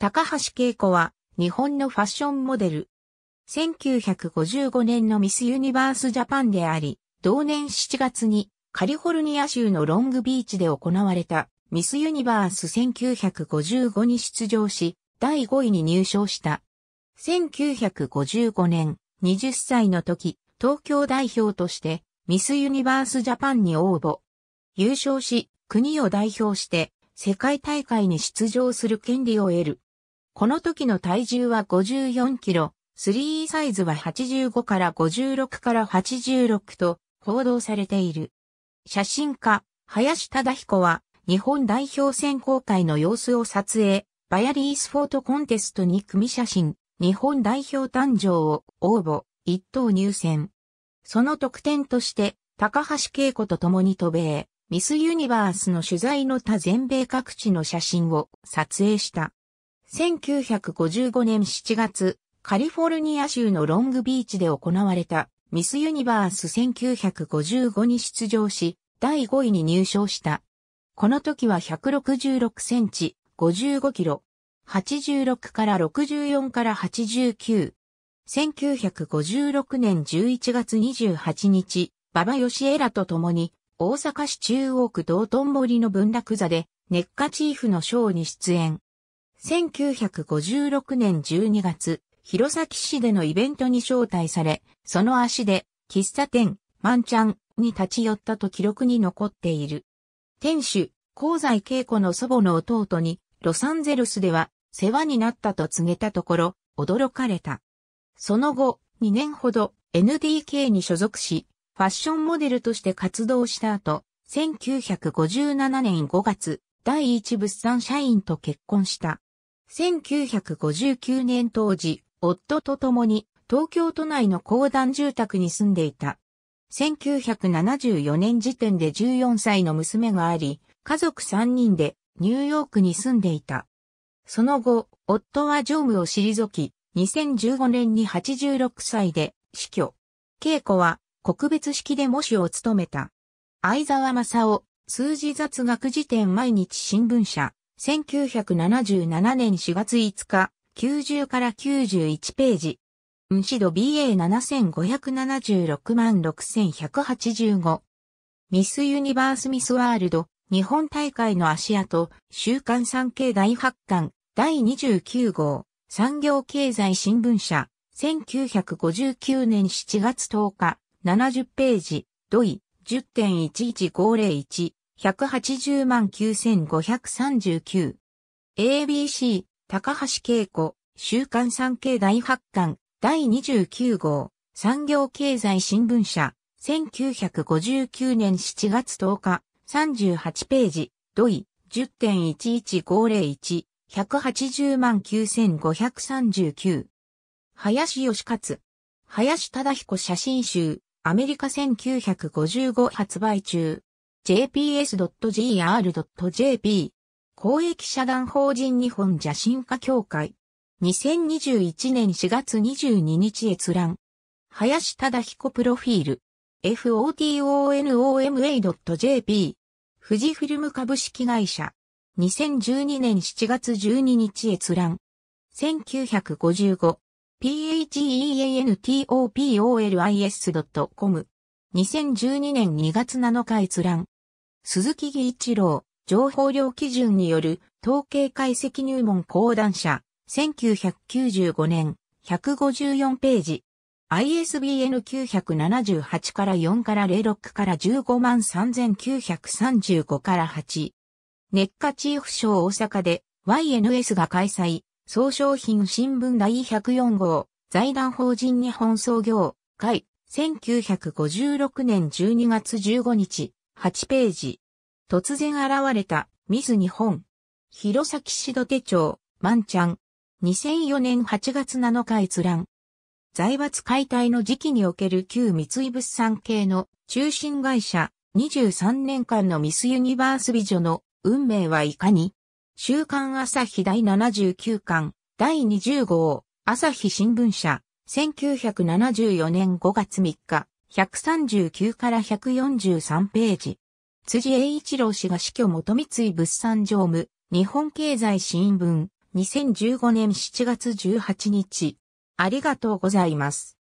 高橋恵子は日本のファッションモデル。1955年のミスユニバースジャパンであり、同年7月にカリフォルニア州のロングビーチで行われたミスユニバース1955に出場し、第5位に入賞した。1955年、20歳の時、東京代表としてミスユニバースジャパンに応募。優勝し、国を代表して世界大会に出場する権利を得る。この時の体重は54キロ、3サイズは85から56から86と報道されている。写真家、林忠彦は日本代表選考会の様子を撮影、バヤリースフォートコンテストに組写真、日本代表誕生を応募、一等入選。その特典として、高橋恵子と共に渡米、ミスユニバースの取材の他全米各地の写真を撮影した。1955年7月、カリフォルニア州のロングビーチで行われたミスユニバース1955に出場し、第5位に入賞した。この時は166センチ、55キロ、86から64から89。1956年11月28日、馬場義エらと共に、大阪市中央区道頓堀の文楽座で、ネッカチーフのショーに出演。1956年12月、弘前市でのイベントに招待され、その足で、喫茶店、万ちゃんに立ち寄ったと記録に残っている。店主、香西恵子の祖母の弟に、ロサンゼルスでは、世話になったと告げたところ、驚かれた。その後、2年ほど NDK に所属し、ファッションモデルとして活動した後、1957年5月、第一物産社員と結婚した。1959年当時、夫と共に東京都内の公団住宅に住んでいた。1974年時点で14歳の娘があり、家族3人でニューヨークに住んでいた。その後、夫は常務を退き、2015年に86歳で死去。恵子は国別式で模試を務めた。相沢正夫、数字雑学辞典毎日新聞社、1977年4月5日、90から91ページ。ムシド BA7576 万6185。ミスユニバースミスワールド、日本大会の足跡、週刊産経第8巻、第29号、産業経済新聞社、1959年7月10日、70ページ、土井、10.11501。180万9539。ABC、高橋恵子、週刊産経第8巻、第29号、産業経済新聞社、1959年7月10日、38ページ、土井、10.11501、180万9539。林義勝。林忠彦写真集、アメリカ1955発売中。jps.gr.jp 公益社団法人日本写真家協会2021年4月22日閲覧林忠彦プロフィール fotonoma.jp 富士フィルム株式会社2012年7月12日閲覧 1955phentopolis.com a 2012年2月7日閲覧鈴木義一郎、情報量基準による統計解析入門講談社、1995年、154ページ。ISBN 978から4から06から15万3935から8。熱火チーフ賞大阪で YNS が開催。総商品新聞第104号。財団法人日本創業会1956年12月15日。8ページ。突然現れた、ミス日本。弘前市土手町、万ちゃん。2004年8月7日閲覧。財閥解体の時期における旧三井物産系の中心会社23年間のミスユニバース美女の運命はいかに週刊朝日第79巻第20号朝日新聞社1974年5月3日139から143ページ。辻栄一郎氏が死去元三井物産常務、日本経済新聞、2015年7月18日。ありがとうございます。